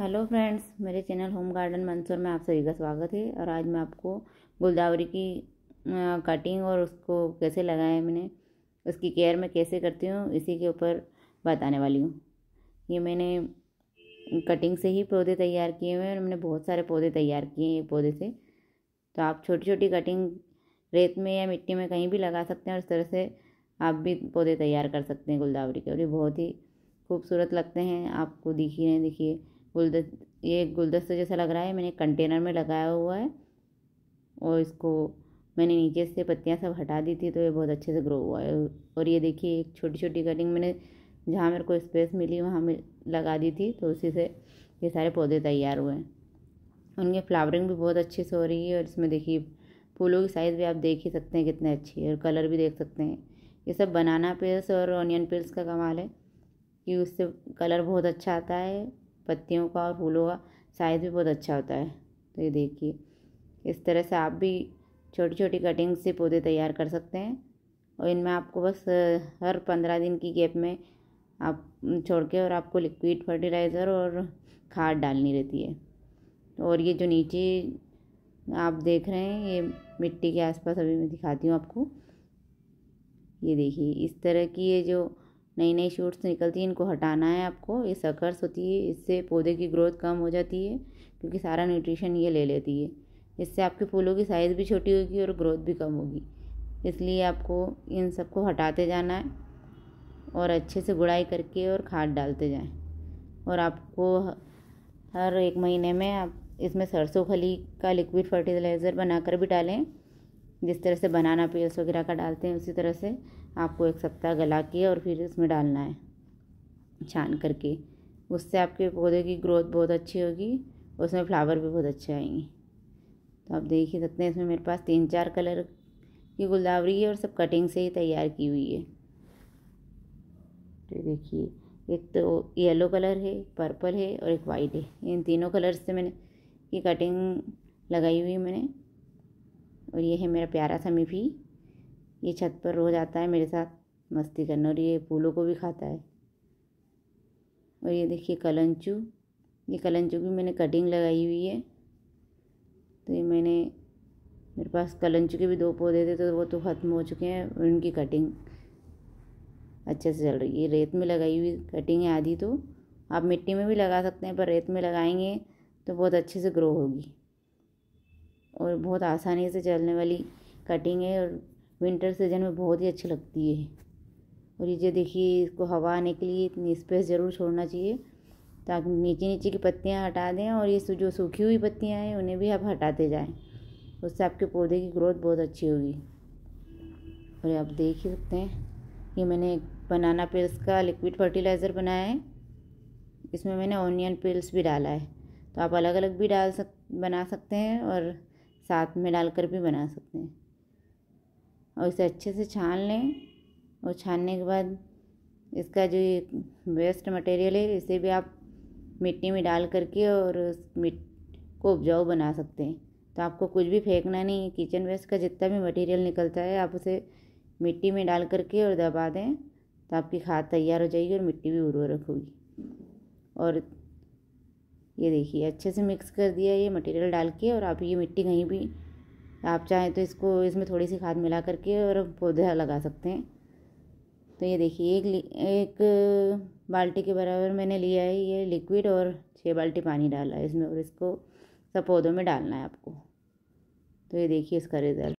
hello friends मेरे channel home garden Mansoor में आप सभी का स्वागत है और आज मैं आपको गुलदावरी की कटिंग और उसको कैसे लगाया मैंने उसकी केयर मैं कैसे करती हूँ इसी के ऊपर बताने वाली हूँ ये मैंने कटिंग से ही पौधे तैयार किए हुए हैं और मैंने बहुत सारे पौधे तैयार किए हैं ये पौधे से तो आप छोटी छोटी कटिंग रेत में या मिट्टी में कहीं भी लगा सकते हैं और इस तरह से आप भी पौधे तैयार कर सकते हैं गुलदावरी के और ये बहुत ही खूबसूरत लगते हैं आपको दिखिए ही रहे गुलदस्त ये गुलदस्ते जैसा लग रहा है मैंने कंटेनर में लगाया हुआ है और इसको मैंने नीचे से पत्तियाँ सब हटा दी थी तो ये बहुत अच्छे से ग्रो हुआ है और ये देखिए एक छोटी छोटी कटिंग मैंने जहाँ मेरे को स्पेस मिली वहाँ मैं लगा दी थी तो उसी से ये सारे पौधे तैयार हुए हैं उनकी फ्लावरिंग भी बहुत अच्छे से हो रही है और इसमें देखिए फूलों की साइज़ भी आप देख ही सकते हैं कितने अच्छी है और कलर भी देख सकते हैं ये सब बनाना पेल्स और ऑनियन पेल्स का कमाल है कि उससे कलर बहुत अच्छा आता है पत्तियों का और फूलों का साइज़ भी बहुत अच्छा होता है तो ये देखिए इस तरह से आप भी छोटी छोटी कटिंग से पौधे तैयार कर सकते हैं और इनमें आपको बस हर पंद्रह दिन की गैप में आप छोड़ के और आपको लिक्विड फर्टिलाइज़र और खाद डालनी रहती है और ये जो नीचे आप देख रहे हैं ये मिट्टी के आसपास अभी मैं दिखाती हूँ आपको ये देखिए इस तरह की ये जो नई नई शूट्स निकलती हैं इनको हटाना है आपको ये सकर्स होती है इससे पौधे की ग्रोथ कम हो जाती है क्योंकि सारा न्यूट्रिशन ये ले लेती है इससे आपके फूलों की साइज़ भी छोटी होगी और ग्रोथ भी कम होगी इसलिए आपको इन सबको हटाते जाना है और अच्छे से गुड़ाई करके और खाद डालते जाएं और आपको हर एक महीने में आप इसमें सरसों खली का लिक्विड फर्टिलाइज़र बनाकर भी डालें जिस तरह से बनाना पेस्ट वगैरह का डालते हैं उसी तरह से आपको एक सप्ताह गला के और फिर उसमें डालना है छान करके उससे आपके पौधे की ग्रोथ बहुत अच्छी होगी उसमें फ्लावर भी बहुत अच्छे आएंगे तो आप देख ही सकते हैं इसमें मेरे पास तीन चार कलर की गुलदावरी है और सब कटिंग से ही तैयार की हुई है तो देखिए एक तो येलो कलर है पर्पल है और एक वाइट है इन तीनों कलर से मैंने की कटिंग लगाई हुई मैंने और ये है मेरा प्यारा सा मिफी ये छत पर रोज़ आता है मेरे साथ मस्ती करना और ये फूलों को भी खाता है और ये देखिए कलंचू ये कलंचू की मैंने कटिंग लगाई हुई है तो ये मैंने मेरे पास कलंचू के भी दो पौधे थे तो वो तो ख़त्म हो चुके हैं और उनकी कटिंग अच्छे से चल रही है ये रेत में लगाई हुई कटिंग है आधी तो आप मिट्टी में भी लगा सकते हैं पर रेत में लगाएंगे तो बहुत अच्छे से ग्रो होगी और बहुत आसानी से चलने वाली कटिंग है और विंटर सीजन में बहुत ही अच्छी लगती है और ये जो देखिए इसको हवा आने के लिए इतनी स्पेस ज़रूर छोड़ना चाहिए ताकि नीचे नीचे की पत्तियाँ हटा दें और ये जो सूखी हुई पत्तियाँ हैं उन्हें भी आप हटाते जाएँ उससे आपके पौधे की ग्रोथ बहुत अच्छी होगी और आप देख ही सकते हैं ये मैंने बनाना पिल्स का लिक्विड फर्टिलाइज़र बनाया है इसमें मैंने ऑनियन पिल्स भी डाला है तो आप अलग अलग भी डाल सक बना सकते हैं और साथ में डालकर भी बना सकते हैं और इसे अच्छे से छान लें और छानने के बाद इसका जो वेस्ट मटेरियल है इसे भी आप मिट्टी में डाल करके और उस मिट को उपजाऊ बना सकते हैं तो आपको कुछ भी फेंकना नहीं है किचन वेस्ट का जितना भी मटेरियल निकलता है आप उसे मिट्टी में डाल करके और दबा दें तो आपकी खाद तैयार हो जाएगी और मिट्टी भी उर्वरक होगी और ये देखिए अच्छे से मिक्स कर दिया ये मटेरियल डाल के और आप ये मिट्टी कहीं भी आप चाहें तो इसको इसमें थोड़ी सी खाद मिला करके और पौधा लगा सकते हैं तो ये देखिए एक एक बाल्टी के बराबर मैंने लिया है ये लिक्विड और छः बाल्टी पानी डाला है इसमें और इसको सब पौधों में डालना है आपको तो ये देखिए इसका रिज़ल्ट